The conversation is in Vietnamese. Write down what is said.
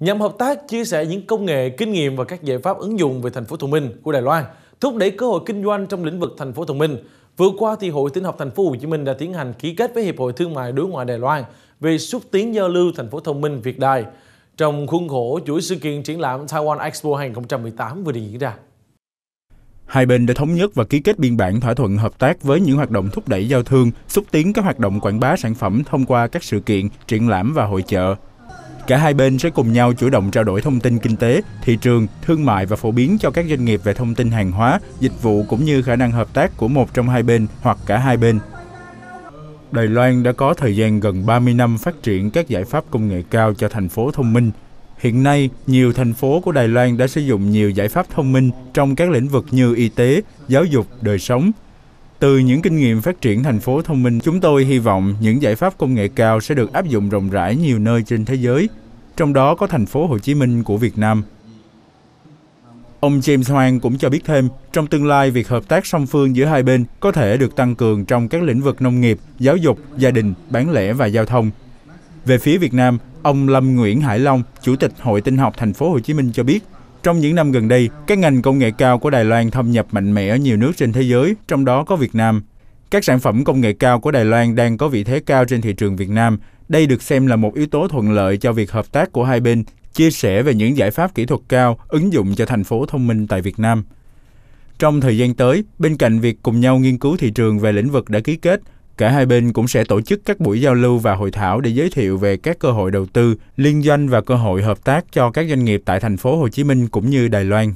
nhằm hợp tác chia sẻ những công nghệ, kinh nghiệm và các giải pháp ứng dụng về thành phố thông minh của Đài Loan, thúc đẩy cơ hội kinh doanh trong lĩnh vực thành phố thông minh. Vừa qua thì Hội Tin học Thành phố Hồ Chí Minh đã tiến hành ký kết với Hiệp hội Thương mại Đối ngoại Đài Loan về xúc tiến giao lưu thành phố thông minh Việt Đài trong khuôn khổ chuỗi sự kiện triển lãm Taiwan Expo 2018 vừa được diễn ra. Hai bên đã thống nhất và ký kết biên bản thỏa thuận hợp tác với những hoạt động thúc đẩy giao thương, xúc tiến các hoạt động quảng bá sản phẩm thông qua các sự kiện, triển lãm và hội chợ. Cả hai bên sẽ cùng nhau chủ động trao đổi thông tin kinh tế, thị trường, thương mại và phổ biến cho các doanh nghiệp về thông tin hàng hóa, dịch vụ cũng như khả năng hợp tác của một trong hai bên hoặc cả hai bên. Đài Loan đã có thời gian gần 30 năm phát triển các giải pháp công nghệ cao cho thành phố thông minh. Hiện nay, nhiều thành phố của Đài Loan đã sử dụng nhiều giải pháp thông minh trong các lĩnh vực như y tế, giáo dục, đời sống, từ những kinh nghiệm phát triển thành phố thông minh, chúng tôi hy vọng những giải pháp công nghệ cao sẽ được áp dụng rộng rãi nhiều nơi trên thế giới, trong đó có thành phố Hồ Chí Minh của Việt Nam. Ông James Hoang cũng cho biết thêm, trong tương lai việc hợp tác song phương giữa hai bên có thể được tăng cường trong các lĩnh vực nông nghiệp, giáo dục, gia đình, bán lẻ và giao thông. Về phía Việt Nam, ông Lâm Nguyễn Hải Long, Chủ tịch Hội Tinh học Thành phố Hồ Chí Minh cho biết, trong những năm gần đây, các ngành công nghệ cao của Đài Loan thâm nhập mạnh mẽ ở nhiều nước trên thế giới, trong đó có Việt Nam. Các sản phẩm công nghệ cao của Đài Loan đang có vị thế cao trên thị trường Việt Nam. Đây được xem là một yếu tố thuận lợi cho việc hợp tác của hai bên, chia sẻ về những giải pháp kỹ thuật cao ứng dụng cho thành phố thông minh tại Việt Nam. Trong thời gian tới, bên cạnh việc cùng nhau nghiên cứu thị trường về lĩnh vực đã ký kết, Cả hai bên cũng sẽ tổ chức các buổi giao lưu và hội thảo để giới thiệu về các cơ hội đầu tư, liên doanh và cơ hội hợp tác cho các doanh nghiệp tại thành phố Hồ Chí Minh cũng như Đài Loan.